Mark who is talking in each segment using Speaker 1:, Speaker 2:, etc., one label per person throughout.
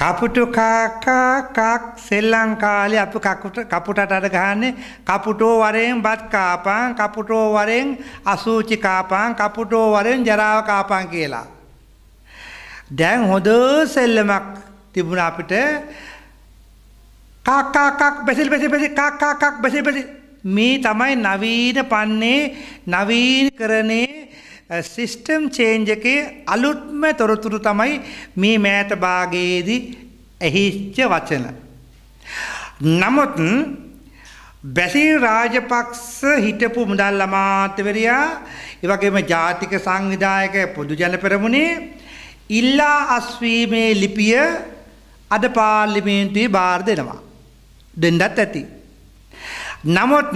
Speaker 1: කපුටු කාකා කක් සෙල්ලම් කාලේ අපි කකුට කපුටට අර ගහන්නේ කපුටෝ වරෙන් බත් කාපන් කපුටෝ වරෙන් අසූචි කාපන් කපුටෝ වරෙන් ජරාව කාපන් කියලා. දැන් හොඳ සෙල්ලමක් තිබුණා අපිට කාකා කක් බෙසිල් බෙසිල් බෙසිල් කාකා කක් බෙසිල් බෙසිල් මේ තමයි නවීන පන්නේ නවීන කරන්නේ සිස්ටම් චේන්ජ් එකේ අලුත්ම තොරතුරු තමයි මේ මෑත භාගයේදී ඇහිච්ච වචන. නමුත් බැසිල් රාජපක්ෂ හිටපු මුදල් අමාත්‍යවරයා එවගේම ජාතික සංවිධායක පොදුජන පෙරමුණේ ඉල්ලා අස්වීමේ ලිපිය අද පාර්ලිමේන්තුවේ බාර දෙනවා. දෙන්නත් ඇති. නමුත්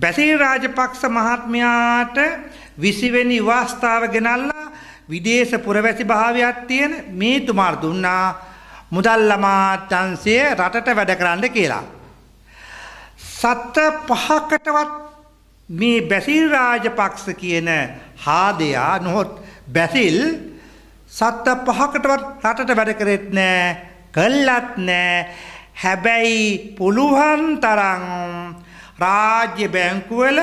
Speaker 1: බැසිල් රාජපක්ෂ මහත්මයාට විසිවෙනි වාස්ථාව ගෙනල්ලා විදේශ පුරවැසි භාවයක් තියෙන මේ තුමාර් දුන්නා මුදල් ළමාත්‍යංශය රටට වැඩ කරන්න කියලා. සත්ත පහකටවත් මේ බැසිල් රාජපක්ෂ කියන හාදයා නොහොත් බැසිල් සත්ත පහකටවත් රටට වැඩ කරෙත් නෑ කල්ලත් නෑ හැබැයි පුළුවන් තරම් රාජ්‍ය බැංකුවල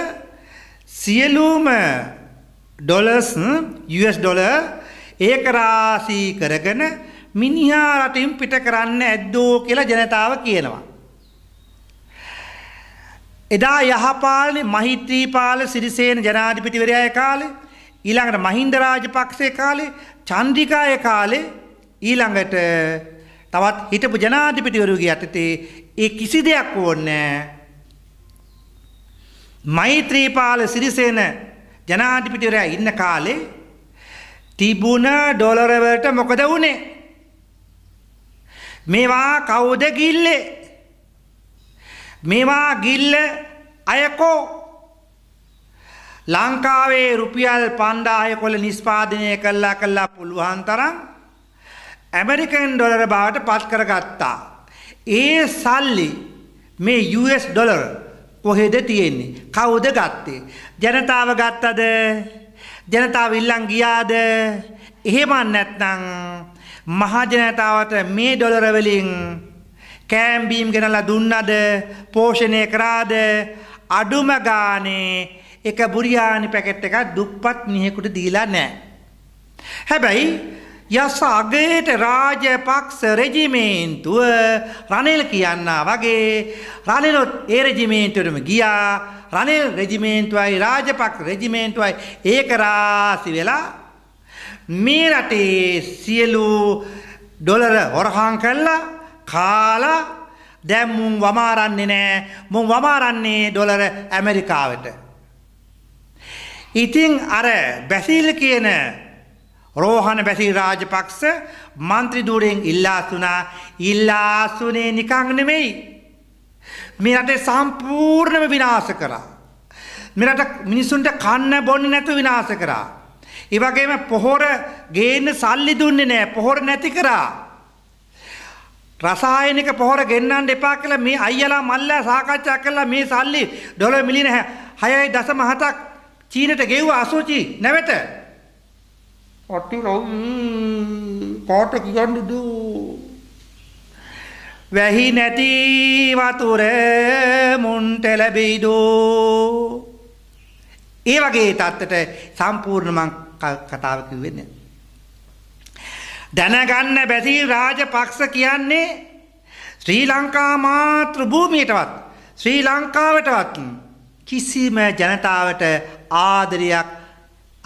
Speaker 1: සියලුම ඩොලස් US ඩොල ඒක රාශී කරගෙන මිනිහා රටින් පිට කරන්න ඇද්දෝ කියලා ජනතාව කියනවා. එදා යහපාලනේ මහිත්‍රීපාල සිරිසේන ජනාධිපතිවරයාගේ කාලේ ඊළඟට මහින්ද රාජපක්ෂේ කාලේ චන්ද්‍රිකායේ කාලේ ඊළඟට තවත් හිටපු ජනාධිපතිවරුගේ යටතේ ඒ කිසි දෙයක් ඕනේ නැහැ. මෛත්‍රීපාල සිරිසේන ජනාධිපතිවරයා ඉන්න කාලේ තිබුණ ඩොලර වලට මොකද වුනේ? මේවා කවුද ගිල්ලේ? මේවා ගිල්ල අයකෝ ලංකාවේ රුපියල් 5000 කොල නිෂ්පාදනය කළා කළා පුළුවන් තරම් ඇමරිකන් ඩොලර බවට පත් කරගත්තා. ඒ සල්ලි මේ US ඩොලර් කොහෙද තියෙන්නේ කවුද ගත්තේ ජනතාව ගත්තද ජනතාව ඉල්ලන් ගියාද එහෙම නැත්නම් මහජනතාවට මේ ඩොලර වලින් කෑම් බීම් ගෙනලා දුන්නද පෝෂණය කරාද අඩුම ගානේ එක බුරියානි පැකට් එකක් දුප්පත් මිනිහෙකුට දීලා නැහැ හැබැයි යස අගේට රාජපක්ෂ රෙජිමේන්තුව රනිල් කියන්නා වගේ රනිලොත් ඒ රෙජිමේන්තුවටම ගියා රනිල් රෙජිමේන්තුවයි රාජපක්ෂ රෙජිමේන්තුවයි ඒක රාසි වෙලා මේ රටේ සියලු ඩොලර හොරහන් කළා කාලා දැන් මුන් වමාරන්නේ නෑ මුන් වමාරන්නේ ඩොලර ඇමරිකාවට ඉතින් අර බැසිල් කියන රෝහණ බැසී රාජපක්ෂ මන්ත්‍රී ධූරයෙන් ඉල්ලාසුනා ඉල්ලාසුනේ නිකං නෙමෙයි මේ රටේ සම්පූර්ණව විනාශ කරා මේ රට මිනිසුන්ට කන්න බොන්නේ නැතුව විනාශ කරා ඒ වගේම පොහොර ගේන්න සල්ලි දුන්නේ නැහැ පොහොර නැති කරා රසායනික පොහොර ගෙන්නන්න එපා කියලා මේ අයියලා මල්ලා සාකච්ඡා කළා මේ සල්ලි ඩොලර් මිලියන 6.7ක් චීනට ගෙව්වා අසුචි නැවත අටි රවි කාට කියන්නද වැහි නැති වතුර මුන්ට ලැබෙයිද ඒ වගේ தත්තට සම්පූර්ණ මං කතාව කිව්වේ නෑ දැනගන්න බැසි රාජපක්ෂ කියන්නේ ශ්‍රී ලංකා මාතෘ භූමියටවත් ශ්‍රී ලංකාවටවත් කිසිම ජනතාවට ආදරයක්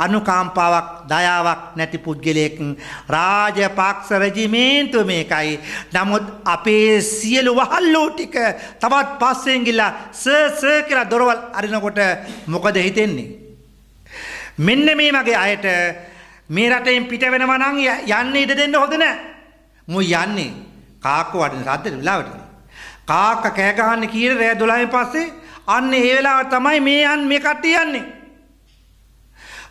Speaker 1: අනුකම්පාවක් දයාවක් නැති පුද්ගලයෙක් රාජපාක්ෂ රෙජිමේන්තුව මේකයි. නමුත් අපේ සියලු වහල්ලෝ ටික තවත් පස්සෙන් ගිලා සර් කියලා දොරවල් අරිනකොට මොකද හිතෙන්නේ? මෙන්න මේ මගේ අයට මේ රටෙන් පිට වෙනවා නම් යන්න ඉඩ දෙන්න හොඳ නැහැ. මු යන්නේ කාක්ක වඩින රද්ද වෙලාවට. කාක්ක කෑ ගහන්න කීර රෑ 12න් පස්සේ අන්න ඒ වෙලාව තමයි මේ යන් මේ කට්ටිය යන්නේ.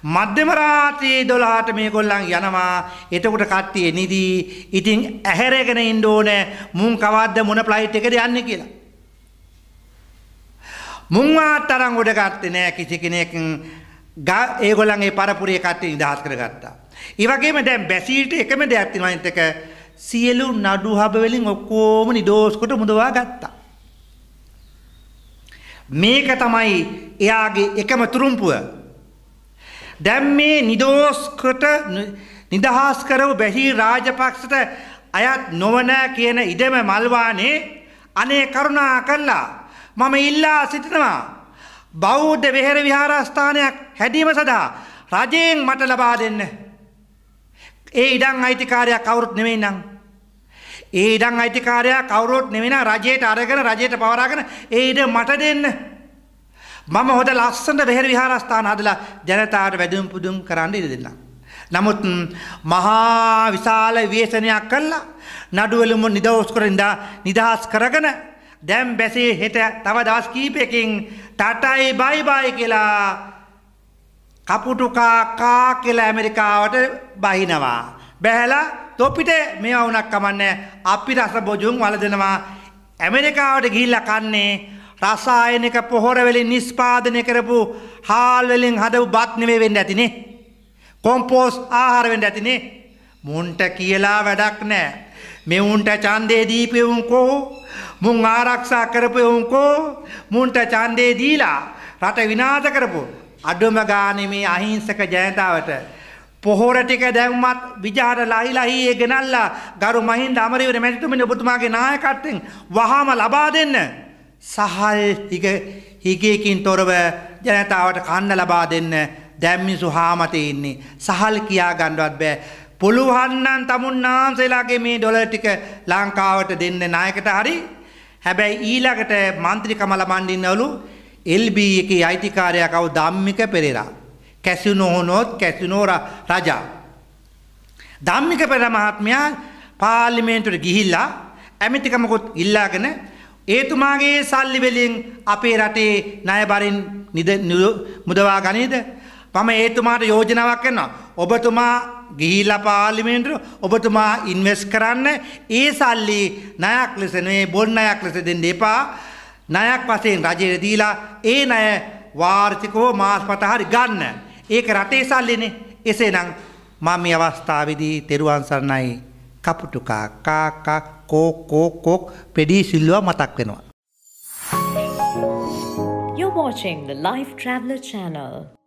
Speaker 1: මධ්‍යම රාත්‍රියේ 12ට මේගොල්ලන් යනවා. එතකොට කට්ටිය නිදි. ඉතින් ඇහැරගෙන ඉන්න ඕනේ මුන් කවද්ද මොන ෆ්ලයිට් එකද යන්නේ කියලා. මුන්වා තරම් උඩ ගත්තේ නෑ කිසි කෙනෙක්. ඒගොල්ලන්ගේ පරපුරේ කට්ටිය නිදහස් කරගත්තා. ඒ වගේම දැන් බැසීල්ට එකම දෙයක් තියෙනවා අනිත් එක සියලු නඩු හබ වලින් ඔක්කොම නිදෝස් කොට මුදවා ගත්තා. මේක තමයි එයාගේ එකම තුරුම්පුව දැන් මේ නිදෝස්කට නිදහස් කරව බැහි රාජපක්ෂට අයත් නොවන කියන ඉඩම මල්වානේ අනේ කරුණා කල්ලා මම ඉල්ලා සිටිනවා බෞද්ධ වෙහෙර විහාරස්ථානයක් හැදීම සඳහා රජයෙන් මට ලබා දෙන්න. ඒ ඉඩම් අයිතිකාරයක් කවුරුත් නෙවෙයි නම්. ඒ ඉඩම් අයිතිකාරයා කවුරුත් නෙවෙන රජයට අරගෙන රජයට පවරාගෙන ඒ ඉඩ මට දෙන්න. මම හොඳ ලස්සනට වෙහෙර විහාරස්ථාන හදලා ජනතාවට වැදුම් පුදුම් කරන්න ඉඩ දෙන්නම්. නමුත් මහා විශාල විශේෂණයක් කළා නඩුවලම නිදහස් කරමින් නිදහස් කරගෙන දැන් බැසේ හෙට තව දවස් කීපයකින් ටටයි බයි බයි කියලා කපුටු කාකා කියලා ඇමරිකාවට බහිනවා. බැහැලා තොපිට මේවා වුණක් කමන්නේ අපි රස බොජුන් වලදෙනවා ඇමරිකාවට ගිහිල්ලා කන්නේ රසායනික පොහොරවෙලින් නිස්්පාදනය කරපු හාල්වෙලින් හදව බත්නවේ වෙන්න ඇතිනේ. කොම්පෝස් ආහාරවෙන්ට ඇතිනේ මුන්ට කියලා වැඩක් නෑ. මෙවුන්ට චන්දේ දීපයවුන්කෝ මුං ආරක්ෂා කරපයවුන්කෝ මුන්ට චන්දේ දීලා රට විනාත කරපු අඩුම ගානමේ අහිංසක ජයතාවට. පොහොර ටික දැම්මත් විජාට ලහිලහියේ ගෙනල්ලා ගරු මහින්ද අමරවර මැතිතුමනි ඔබතුමාගේ නායකත්තෙන් වහාම ලබා දෙන්න. සහල් හිග හිගයකින් තොරව ජනතාවට කන්න ලබා දෙන්න දැම්මිසු හාමත ඉන්නේ. සහල් කියා ගණ්ඩුවත් බෑ. පුළුවන්නන් තමුන් නාන්සේලාගේ මේ ඩොල ටික ලංකාවට දෙන්න නායකට හරි හැබැයි ඊළඟට මන්ත්‍රිකම ලබන්ඩින්නවලු එල්බී එක අයිතිකාරය කව දම්මික පෙරේරා. කැසිනොහොනොත් කැසිනෝර රජා. දම්මික පෙර මහත්මයා පාර්ලිමේන්තුට ගිහිල්ලා ඇමිතිකමකුත් ඉල්ලාගෙන ඒතුමාගේ සල්ලිවෙලින් අපේ රටේ නයබරින් නිද මුදවා ගනීද. මම ඒතුමාට යෝජනාවක් කන්නවා. ඔබතුමා ගිහිල්ල පාලිමෙන්ට්‍ර ඔබතුමා ඉන්වස් කරන්න ඒ සල්ලි නයක් ලෙසනේ බොන්න අයක් ලෙස දෙන්න එපා නයක් වසයෙන් රජයදීලා ඒ නය වාර්ථිකෝ මාස් පතහරි ගන්න. ඒක රටේ සල්ලිනේ එසේනම් මම අවස්ථාවදී තෙරුවන් සරණයි කපුටුකා කාකා කෝකෝකොක් පෙඩී සිල්ලුව මතක් වෙනවා. You're watching the Life Traveler channel.